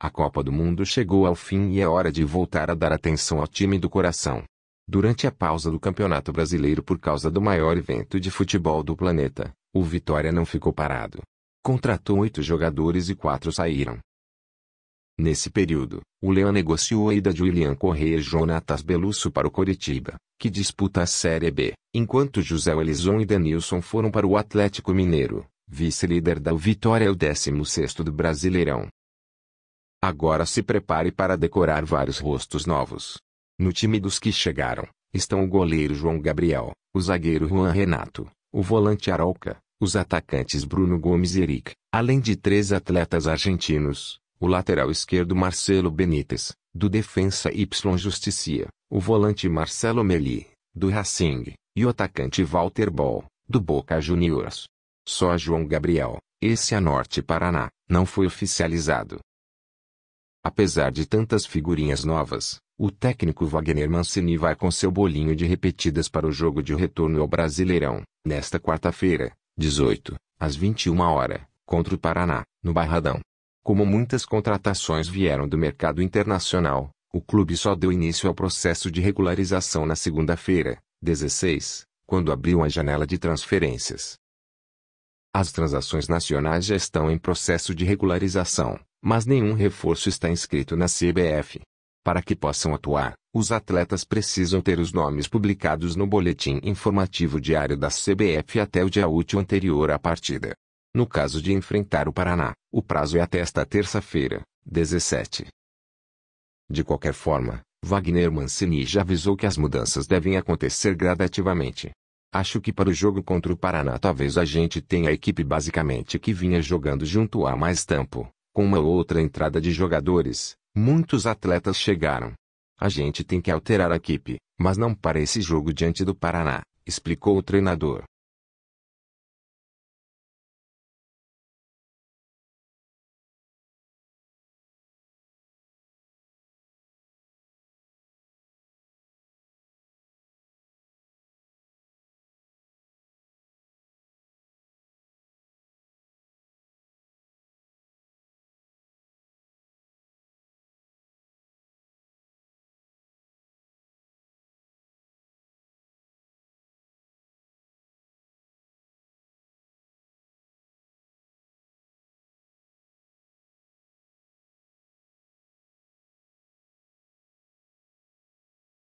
A Copa do Mundo chegou ao fim e é hora de voltar a dar atenção ao time do coração. Durante a pausa do Campeonato Brasileiro por causa do maior evento de futebol do planeta, o Vitória não ficou parado. Contratou oito jogadores e quatro saíram. Nesse período, o Leão negociou a ida de William Correa e Jonatas Belusso para o Coritiba, que disputa a Série B, enquanto José Elison e Denilson foram para o Atlético Mineiro, vice-líder da Vitória e o 16 do Brasileirão. Agora se prepare para decorar vários rostos novos. No time dos que chegaram, estão o goleiro João Gabriel, o zagueiro Juan Renato, o volante Arauca, os atacantes Bruno Gomes e Eric, além de três atletas argentinos, o lateral esquerdo Marcelo Benítez, do defensa Y Justicia, o volante Marcelo Meli, do Racing, e o atacante Walter Ball, do Boca Juniors. Só João Gabriel, esse a é Norte Paraná, não foi oficializado. Apesar de tantas figurinhas novas, o técnico Wagner Mancini vai com seu bolinho de repetidas para o jogo de retorno ao Brasileirão, nesta quarta-feira, 18, às 21 horas, contra o Paraná, no Barradão. Como muitas contratações vieram do mercado internacional, o clube só deu início ao processo de regularização na segunda-feira, 16, quando abriu a janela de transferências. As transações nacionais já estão em processo de regularização, mas nenhum reforço está inscrito na CBF. Para que possam atuar, os atletas precisam ter os nomes publicados no boletim informativo diário da CBF até o dia útil anterior à partida. No caso de enfrentar o Paraná, o prazo é até esta terça-feira, 17. De qualquer forma, Wagner Mancini já avisou que as mudanças devem acontecer gradativamente. Acho que para o jogo contra o Paraná talvez a gente tenha a equipe basicamente que vinha jogando junto há mais tempo. Com uma outra entrada de jogadores, muitos atletas chegaram. A gente tem que alterar a equipe, mas não para esse jogo diante do Paraná, explicou o treinador.